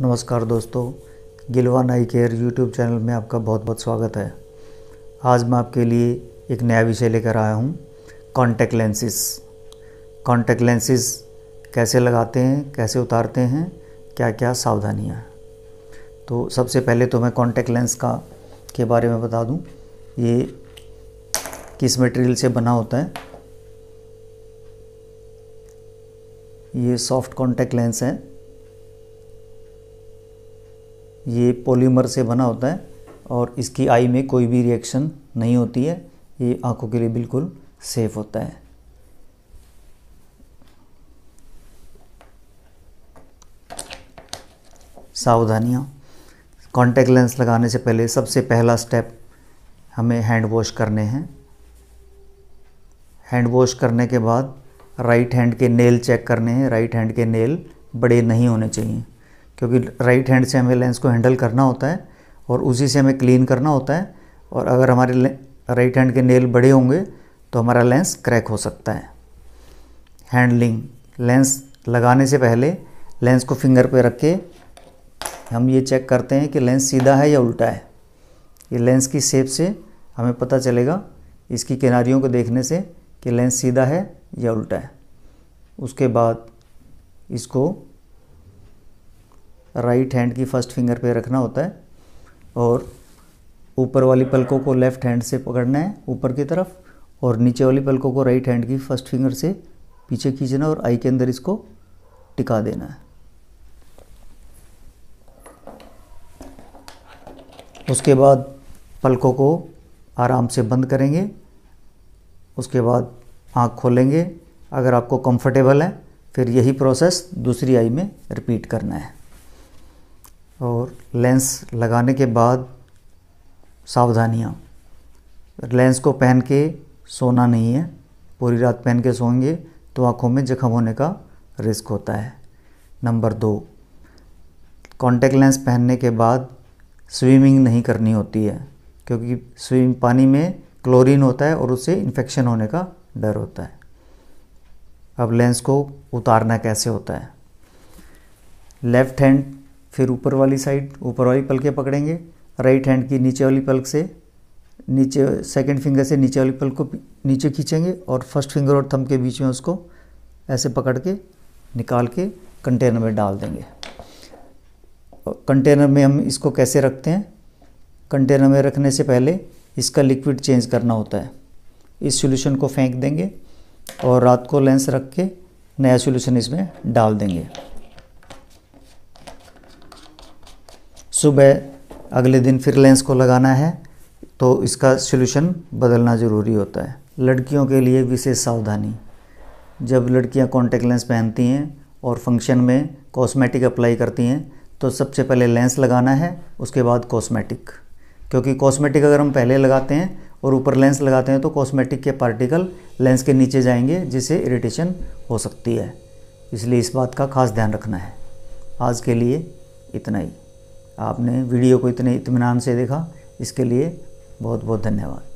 नमस्कार दोस्तों गिलवान आई केयर यूट्यूब चैनल में आपका बहुत बहुत स्वागत है आज मैं आपके लिए एक नया विषय लेकर आया हूँ कॉन्टैक्ट लेंसेज कॉन्टैक्ट लेंसेज कैसे लगाते हैं कैसे उतारते हैं क्या क्या सावधानियाँ हैं तो सबसे पहले तो मैं कॉन्टैक्ट लेंस का के बारे में बता दूँ ये किस मटेरियल से बना होता है ये सॉफ्ट कॉन्टैक्ट लेंस है ये पॉलीमर से बना होता है और इसकी आई में कोई भी रिएक्शन नहीं होती है ये आँखों के लिए बिल्कुल सेफ़ होता है सावधानियाँ कॉन्टैक्ट लेंस लगाने से पहले सबसे पहला स्टेप हमें हैंड वॉश करने हैं हैंड वॉश करने के बाद राइट हैंड के नेल चेक करने हैं राइट हैंड के नेल बड़े नहीं होने चाहिए क्योंकि राइट हैंड से हमें लेंस को हैंडल करना होता है और उसी से हमें क्लीन करना होता है और अगर हमारे राइट हैंड के नेल बड़े होंगे तो हमारा लेंस क्रैक हो सकता है हैंडलिंग लेंस लगाने से पहले लेंस को फिंगर पे रख के हम ये चेक करते हैं कि लेंस सीधा है या उल्टा है ये लेंस की सेप से हमें पता चलेगा इसकी किनारियों को देखने से कि लेंस सीधा है या उल्टा है उसके बाद इसको राइट हैंड की फर्स्ट फिंगर पे रखना होता है और ऊपर वाली पलकों को लेफ्ट हैंड से पकड़ना है ऊपर की तरफ और नीचे वाली पलकों को राइट हैंड की फर्स्ट फिंगर से पीछे खींचना और आई के अंदर इसको टिका देना है उसके बाद पलकों को आराम से बंद करेंगे उसके बाद आँख खोलेंगे अगर आपको कंफर्टेबल है फिर यही प्रोसेस दूसरी आई में रिपीट करना है और लेंस लगाने के बाद सावधानियाँ लेंस को पहन के सोना नहीं है पूरी रात पहन के सोएंगे तो आँखों में जख्म होने का रिस्क होता है नंबर दो कॉन्टेक्ट लेंस पहनने के बाद स्विमिंग नहीं करनी होती है क्योंकि स्विम पानी में क्लोरीन होता है और उससे इन्फेक्शन होने का डर होता है अब लेंस को उतारना कैसे होता है लेफ्ट हैंड फिर ऊपर वाली साइड ऊपर वाली पलकें पकड़ेंगे राइट हैंड की नीचे वाली पलक से नीचे सेकंड फिंगर से नीचे वाली पलक को नीचे खींचेंगे और फर्स्ट फिंगर और थंब के बीच में उसको ऐसे पकड़ के निकाल के कंटेनर में डाल देंगे कंटेनर में हम इसको कैसे रखते हैं कंटेनर में रखने से पहले इसका लिक्विड चेंज करना होता है इस सोल्यूशन को फेंक देंगे और रात को लेंस रख के नया सोल्यूशन इसमें डाल देंगे सुबह अगले दिन फिर लेंस को लगाना है तो इसका सोल्यूशन बदलना ज़रूरी होता है लड़कियों के लिए विशेष सावधानी जब लड़कियां कॉन्टेक्ट लेंस पहनती हैं और फंक्शन में कॉस्मेटिक अप्लाई करती हैं तो सबसे पहले लेंस लगाना है उसके बाद कॉस्मेटिक क्योंकि कॉस्मेटिक अगर हम पहले लगाते हैं और ऊपर लेंस लगाते हैं तो कॉस्मेटिक के पार्टिकल लेंस के नीचे जाएंगे जिससे इरिटेशन हो सकती है इसलिए इस बात का खास ध्यान रखना है आज के लिए इतना ही आपने वीडियो को इतने इतमान से देखा इसके लिए बहुत बहुत धन्यवाद